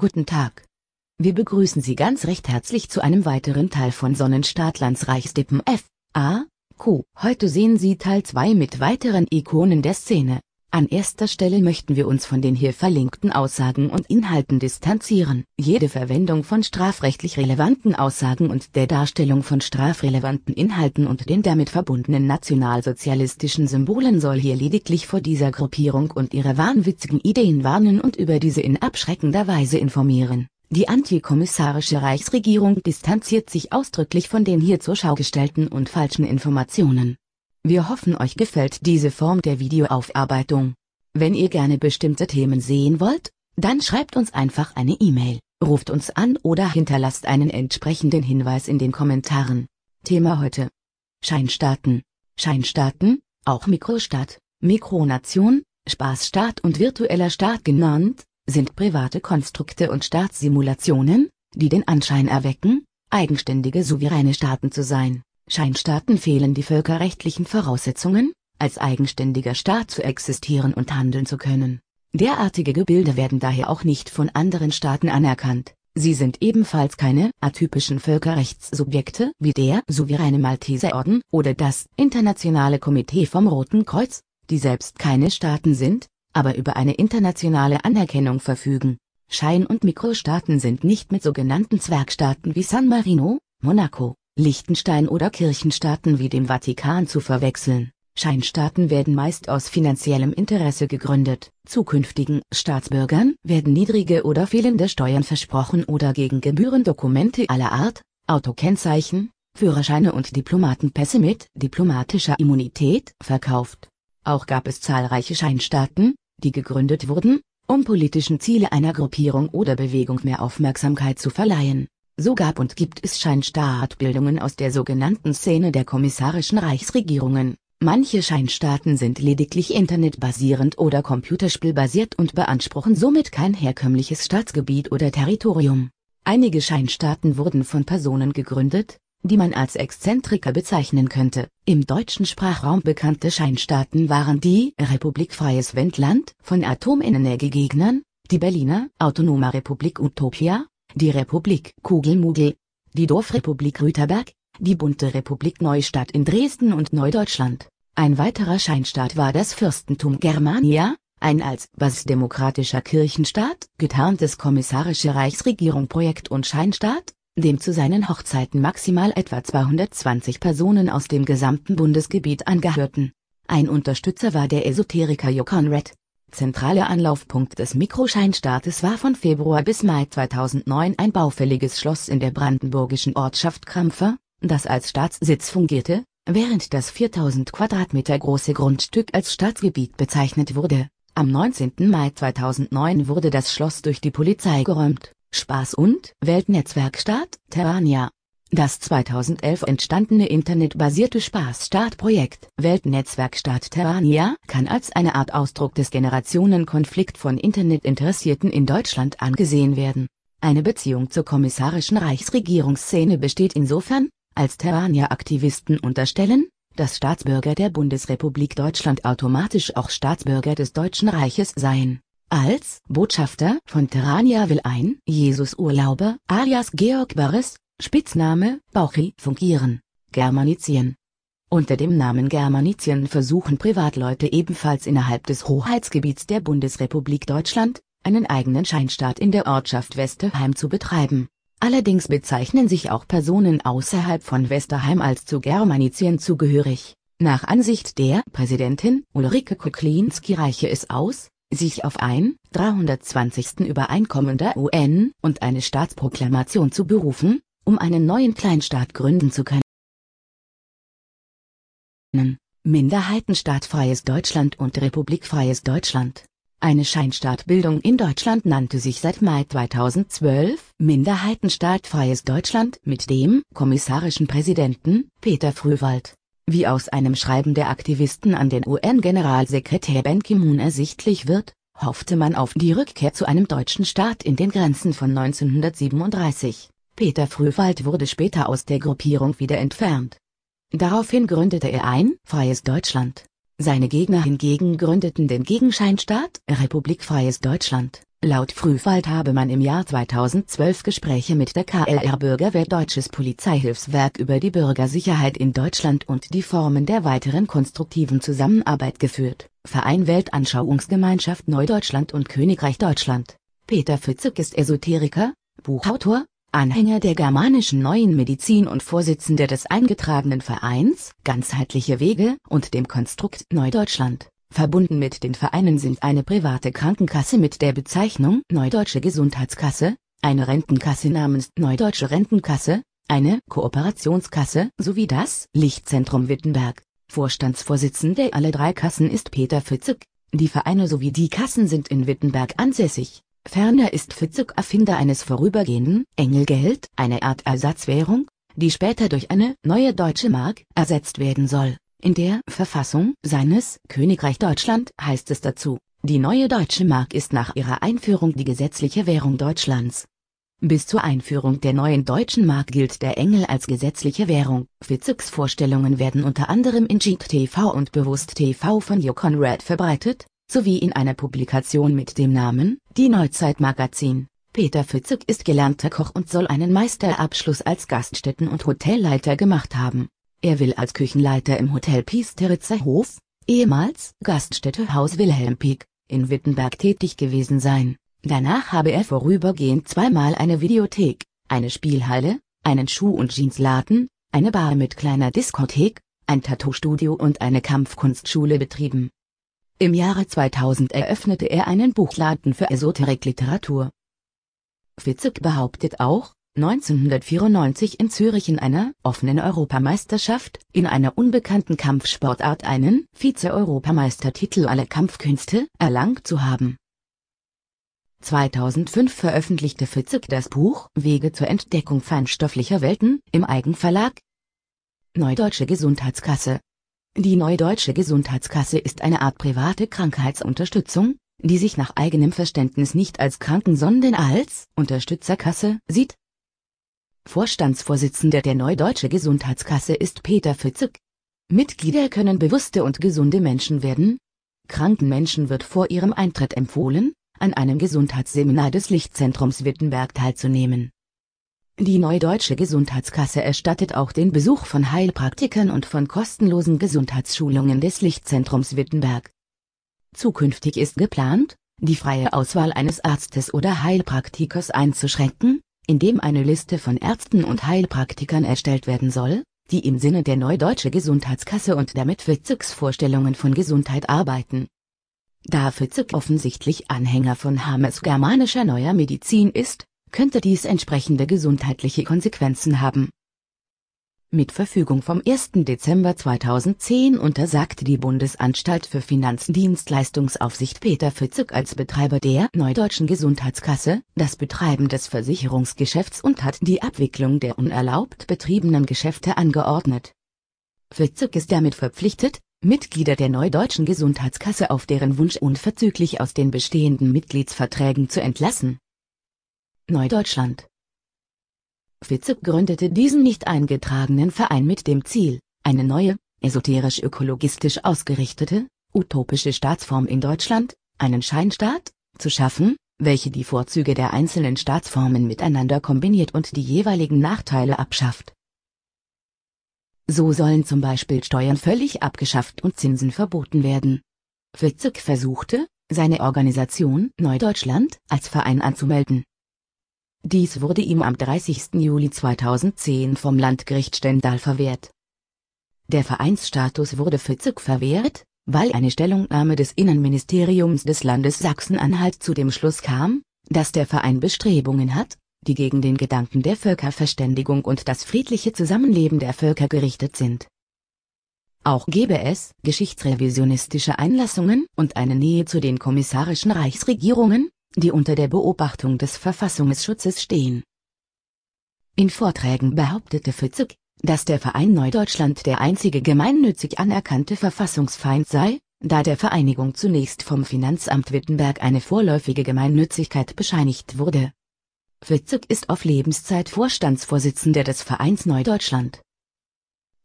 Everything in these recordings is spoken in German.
Guten Tag. Wir begrüßen Sie ganz recht herzlich zu einem weiteren Teil von Sonnenstaatlands Reichsdippen F. A. Q. Heute sehen Sie Teil 2 mit weiteren Ikonen der Szene. An erster Stelle möchten wir uns von den hier verlinkten Aussagen und Inhalten distanzieren. Jede Verwendung von strafrechtlich relevanten Aussagen und der Darstellung von strafrelevanten Inhalten und den damit verbundenen nationalsozialistischen Symbolen soll hier lediglich vor dieser Gruppierung und ihrer wahnwitzigen Ideen warnen und über diese in abschreckender Weise informieren. Die antikommissarische Reichsregierung distanziert sich ausdrücklich von den hier zur Schau gestellten und falschen Informationen. Wir hoffen euch gefällt diese Form der Videoaufarbeitung. Wenn ihr gerne bestimmte Themen sehen wollt, dann schreibt uns einfach eine E-Mail, ruft uns an oder hinterlasst einen entsprechenden Hinweis in den Kommentaren. Thema heute. Scheinstaaten. Scheinstaaten, auch Mikrostaat, Mikronation, Spaßstaat und virtueller Staat genannt, sind private Konstrukte und Staatssimulationen, die den Anschein erwecken, eigenständige souveräne Staaten zu sein. Scheinstaaten fehlen die völkerrechtlichen Voraussetzungen, als eigenständiger Staat zu existieren und handeln zu können. Derartige Gebilde werden daher auch nicht von anderen Staaten anerkannt. Sie sind ebenfalls keine atypischen Völkerrechtssubjekte wie der souveräne Malteserorden oder das Internationale Komitee vom Roten Kreuz, die selbst keine Staaten sind, aber über eine internationale Anerkennung verfügen. Schein- und Mikrostaaten sind nicht mit sogenannten Zwergstaaten wie San Marino, Monaco Liechtenstein oder Kirchenstaaten wie dem Vatikan zu verwechseln. Scheinstaaten werden meist aus finanziellem Interesse gegründet. Zukünftigen Staatsbürgern werden niedrige oder fehlende Steuern versprochen oder gegen Gebühren Dokumente aller Art, Autokennzeichen, Führerscheine und Diplomatenpässe mit diplomatischer Immunität verkauft. Auch gab es zahlreiche Scheinstaaten, die gegründet wurden, um politischen Ziele einer Gruppierung oder Bewegung mehr Aufmerksamkeit zu verleihen so gab und gibt es Scheinstaatbildungen aus der sogenannten Szene der kommissarischen Reichsregierungen. Manche Scheinstaaten sind lediglich internetbasierend oder computerspielbasiert und beanspruchen somit kein herkömmliches Staatsgebiet oder Territorium. Einige Scheinstaaten wurden von Personen gegründet, die man als Exzentriker bezeichnen könnte. Im deutschen Sprachraum bekannte Scheinstaaten waren die Republik Freies Wendland von Atomenergiegegnern, die Berliner Autonoma Republik Utopia die Republik Kugelmugel, die Dorfrepublik Rüterberg, die Bunte Republik Neustadt in Dresden und Neudeutschland. Ein weiterer Scheinstaat war das Fürstentum Germania, ein als basdemokratischer Kirchenstaat getarntes kommissarische Reichsregierung-Projekt und Scheinstaat, dem zu seinen Hochzeiten maximal etwa 220 Personen aus dem gesamten Bundesgebiet angehörten. Ein Unterstützer war der Esoteriker Johann Red, Zentraler Anlaufpunkt des Mikroscheinstaates war von Februar bis Mai 2009 ein baufälliges Schloss in der brandenburgischen Ortschaft Krampfer, das als Staatssitz fungierte, während das 4000 Quadratmeter große Grundstück als Staatsgebiet bezeichnet wurde. Am 19. Mai 2009 wurde das Schloss durch die Polizei geräumt. Spaß und Weltnetzwerkstaat Terrania das 2011 entstandene internetbasierte Spaß-Start-Projekt Terrania kann als eine Art Ausdruck des Generationenkonflikt von Internetinteressierten in Deutschland angesehen werden. Eine Beziehung zur kommissarischen Reichsregierungsszene besteht insofern, als Terrania-Aktivisten unterstellen, dass Staatsbürger der Bundesrepublik Deutschland automatisch auch Staatsbürger des Deutschen Reiches seien. Als Botschafter von Terrania will ein Jesus-Urlauber alias Georg Barres Spitzname Bauchi fungieren, Germanizien. Unter dem Namen Germanizien versuchen Privatleute ebenfalls innerhalb des Hoheitsgebiets der Bundesrepublik Deutschland, einen eigenen Scheinstaat in der Ortschaft Westerheim zu betreiben. Allerdings bezeichnen sich auch Personen außerhalb von Westerheim als zu Germanizien zugehörig. Nach Ansicht der Präsidentin Ulrike Kuklinski reiche es aus, sich auf ein 320. Übereinkommen der UN und eine Staatsproklamation zu berufen, um einen neuen Kleinstaat gründen zu können. Minderheitenstaat Freies Deutschland und Republik Freies Deutschland eine Scheinstaatbildung in Deutschland nannte sich seit Mai 2012 Minderheitenstaat Freies Deutschland mit dem kommissarischen Präsidenten Peter Frühwald. Wie aus einem Schreiben der Aktivisten an den UN-Generalsekretär Ben Ki-moon ersichtlich wird, hoffte man auf die Rückkehr zu einem deutschen Staat in den Grenzen von 1937. Peter Frühwald wurde später aus der Gruppierung wieder entfernt. Daraufhin gründete er ein Freies Deutschland. Seine Gegner hingegen gründeten den Gegenscheinstaat Republik Freies Deutschland. Laut Frühwald habe man im Jahr 2012 Gespräche mit der KLR Bürgerwehr Deutsches Polizeihilfswerk über die Bürgersicherheit in Deutschland und die Formen der weiteren konstruktiven Zusammenarbeit geführt. Verein Weltanschauungsgemeinschaft Neudeutschland und Königreich Deutschland. Peter Fitzek ist Esoteriker, Buchautor, Anhänger der germanischen neuen Medizin und Vorsitzender des eingetragenen Vereins Ganzheitliche Wege und dem Konstrukt Neudeutschland, verbunden mit den Vereinen sind eine private Krankenkasse mit der Bezeichnung Neudeutsche Gesundheitskasse, eine Rentenkasse namens Neudeutsche Rentenkasse, eine Kooperationskasse sowie das Lichtzentrum Wittenberg. Vorstandsvorsitzender aller drei Kassen ist Peter Fitzek. Die Vereine sowie die Kassen sind in Wittenberg ansässig. Ferner ist Fitzek Erfinder eines vorübergehenden Engelgeld, eine Art Ersatzwährung, die später durch eine neue deutsche Mark ersetzt werden soll. In der Verfassung seines Königreich Deutschland heißt es dazu, die neue deutsche Mark ist nach ihrer Einführung die gesetzliche Währung Deutschlands. Bis zur Einführung der neuen deutschen Mark gilt der Engel als gesetzliche Währung. Fitzeks Vorstellungen werden unter anderem in Cheat TV und Bewusst TV von Jo Conrad verbreitet, sowie in einer Publikation mit dem Namen die Neuzeit Magazin. Peter Fützig ist gelernter Koch und soll einen Meisterabschluss als Gaststätten- und Hotelleiter gemacht haben. Er will als Küchenleiter im Hotel Piesteritzer Hof, ehemals Gaststättehaus Wilhelm Pieck, in Wittenberg tätig gewesen sein. Danach habe er vorübergehend zweimal eine Videothek, eine Spielhalle, einen Schuh- und Jeansladen, eine Bar mit kleiner Diskothek, ein Tattoo-Studio und eine Kampfkunstschule betrieben. Im Jahre 2000 eröffnete er einen Buchladen für Esoterikliteratur. Fitzek behauptet auch, 1994 in Zürich in einer offenen Europameisterschaft in einer unbekannten Kampfsportart einen Vize-Europameistertitel aller Kampfkünste erlangt zu haben. 2005 veröffentlichte Fitzek das Buch Wege zur Entdeckung feinstofflicher Welten im Eigenverlag Neudeutsche Gesundheitskasse die Neudeutsche Gesundheitskasse ist eine Art private Krankheitsunterstützung, die sich nach eigenem Verständnis nicht als Kranken, sondern als Unterstützerkasse sieht. Vorstandsvorsitzender der Neudeutsche Gesundheitskasse ist Peter Fitzek. Mitglieder können bewusste und gesunde Menschen werden. Kranken Menschen wird vor ihrem Eintritt empfohlen, an einem Gesundheitsseminar des Lichtzentrums Wittenberg teilzunehmen die Neudeutsche Gesundheitskasse erstattet auch den Besuch von Heilpraktikern und von kostenlosen Gesundheitsschulungen des Lichtzentrums Wittenberg. Zukünftig ist geplant, die freie Auswahl eines Arztes oder Heilpraktikers einzuschränken, indem eine Liste von Ärzten und Heilpraktikern erstellt werden soll, die im Sinne der Neudeutsche Gesundheitskasse und der mit witzügs von Gesundheit arbeiten. Da Fitzek offensichtlich Anhänger von Hames germanischer neuer Medizin ist, könnte dies entsprechende gesundheitliche Konsequenzen haben. Mit Verfügung vom 1. Dezember 2010 untersagte die Bundesanstalt für Finanzdienstleistungsaufsicht Peter Fitzek als Betreiber der Neudeutschen Gesundheitskasse das Betreiben des Versicherungsgeschäfts und hat die Abwicklung der unerlaubt betriebenen Geschäfte angeordnet. Fitzek ist damit verpflichtet, Mitglieder der Neudeutschen Gesundheitskasse auf deren Wunsch unverzüglich aus den bestehenden Mitgliedsverträgen zu entlassen Neudeutschland. Fitze gründete diesen nicht eingetragenen Verein mit dem Ziel, eine neue, esoterisch-ökologistisch ausgerichtete, utopische Staatsform in Deutschland, einen Scheinstaat, zu schaffen, welche die Vorzüge der einzelnen Staatsformen miteinander kombiniert und die jeweiligen Nachteile abschafft. So sollen zum Beispiel Steuern völlig abgeschafft und Zinsen verboten werden. Fitzek versuchte, seine Organisation Neudeutschland als Verein anzumelden dies wurde ihm am 30. Juli 2010 vom Landgericht Stendal verwehrt. Der Vereinsstatus wurde für Zück verwehrt, weil eine Stellungnahme des Innenministeriums des Landes Sachsen-Anhalt zu dem Schluss kam, dass der Verein Bestrebungen hat, die gegen den Gedanken der Völkerverständigung und das friedliche Zusammenleben der Völker gerichtet sind. Auch gäbe es geschichtsrevisionistische Einlassungen und eine Nähe zu den kommissarischen Reichsregierungen, die unter der Beobachtung des Verfassungsschutzes stehen. In Vorträgen behauptete Fützig, dass der Verein Neudeutschland der einzige gemeinnützig anerkannte Verfassungsfeind sei, da der Vereinigung zunächst vom Finanzamt Wittenberg eine vorläufige Gemeinnützigkeit bescheinigt wurde. Witzig ist auf Lebenszeit Vorstandsvorsitzender des Vereins Neudeutschland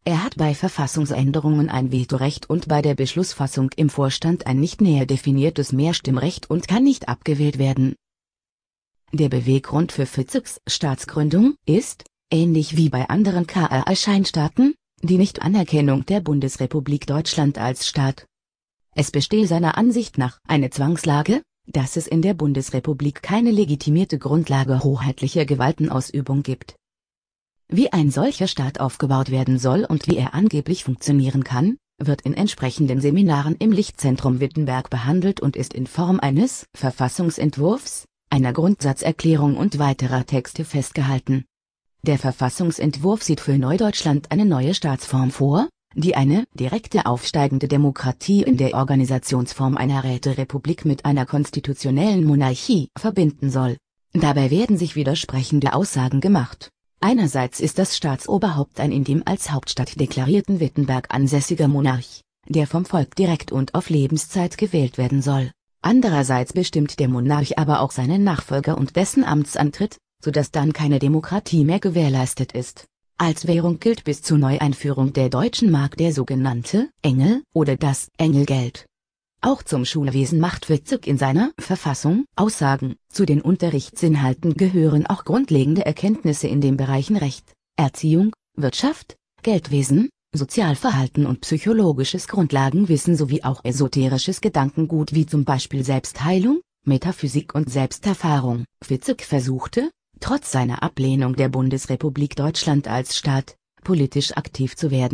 er hat bei Verfassungsänderungen ein Vetorecht und bei der Beschlussfassung im Vorstand ein nicht näher definiertes Mehrstimmrecht und kann nicht abgewählt werden. Der Beweggrund für Fitzeks Staatsgründung ist, ähnlich wie bei anderen KRA-Scheinstaaten, die Nichtanerkennung der Bundesrepublik Deutschland als Staat. Es bestehe seiner Ansicht nach eine Zwangslage, dass es in der Bundesrepublik keine legitimierte Grundlage hoheitlicher Gewaltenausübung gibt wie ein solcher Staat aufgebaut werden soll und wie er angeblich funktionieren kann, wird in entsprechenden Seminaren im Lichtzentrum Wittenberg behandelt und ist in Form eines Verfassungsentwurfs, einer Grundsatzerklärung und weiterer Texte festgehalten. Der Verfassungsentwurf sieht für Neudeutschland eine neue Staatsform vor, die eine direkte aufsteigende Demokratie in der Organisationsform einer Räterepublik mit einer konstitutionellen Monarchie verbinden soll. Dabei werden sich widersprechende Aussagen gemacht Einerseits ist das Staatsoberhaupt ein in dem als Hauptstadt deklarierten Wittenberg ansässiger Monarch, der vom Volk direkt und auf Lebenszeit gewählt werden soll. Andererseits bestimmt der Monarch aber auch seinen Nachfolger und dessen Amtsantritt, sodass dann keine Demokratie mehr gewährleistet ist. Als Währung gilt bis zur Neueinführung der deutschen Mark der sogenannte Engel oder das Engelgeld. Auch zum Schulwesen macht Witzig in seiner Verfassung Aussagen. Zu den Unterrichtsinhalten gehören auch grundlegende Erkenntnisse in den Bereichen Recht, Erziehung, Wirtschaft, Geldwesen, Sozialverhalten und psychologisches Grundlagenwissen sowie auch esoterisches Gedankengut wie zum Beispiel Selbstheilung, Metaphysik und Selbsterfahrung. Witzig versuchte, trotz seiner Ablehnung der Bundesrepublik Deutschland als Staat, politisch aktiv zu werden